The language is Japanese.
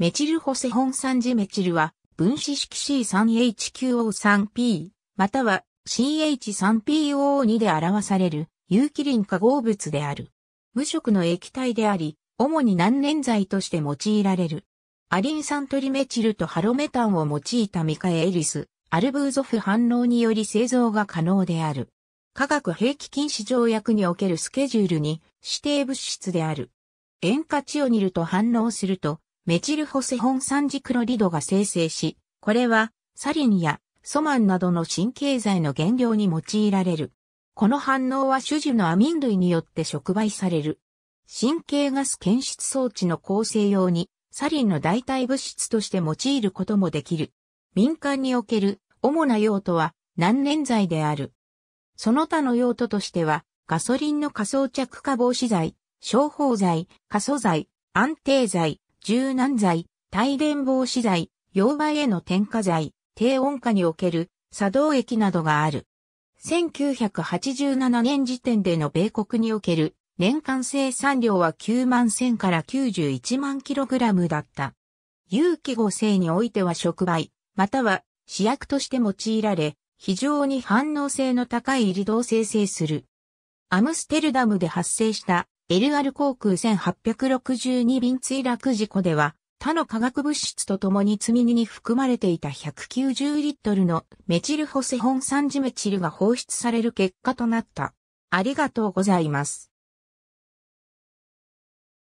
メチルホセホン酸ジメチルは分子式 C3HQO3P または CH3PO2 o で表される有機リン化合物である。無色の液体であり、主に難燃剤として用いられる。アリン酸トリメチルとハロメタンを用いたミカエリス、アルブーゾフ反応により製造が可能である。化学兵器禁止条約におけるスケジュールに指定物質である。塩化チオニルと反応するとメチルホセホン酸ジクロリドが生成し、これはサリンやソマンなどの神経剤の原料に用いられる。この反応は種樹のアミン類によって触媒される。神経ガス検出装置の構成用にサリンの代替物質として用いることもできる。民間における主な用途は難燃剤である。その他の用途としては、ガソリンの仮想着火防止剤、消耗剤、過疎剤、安定剤、柔軟剤、帯電防止剤、溶媒への添加剤、低温下における作動液などがある。1987年時点での米国における年間生産量は9万1000から91万キログラムだった。有機合成においては触媒、または試薬として用いられ、非常に反応性の高い入動生成する。アムステルダムで発生した LR 航空1862便墜落事故では、他の化学物質とともに積み荷に含まれていた190リットルのメチルホセホン酸ジメチルが放出される結果となった。ありがとうございます。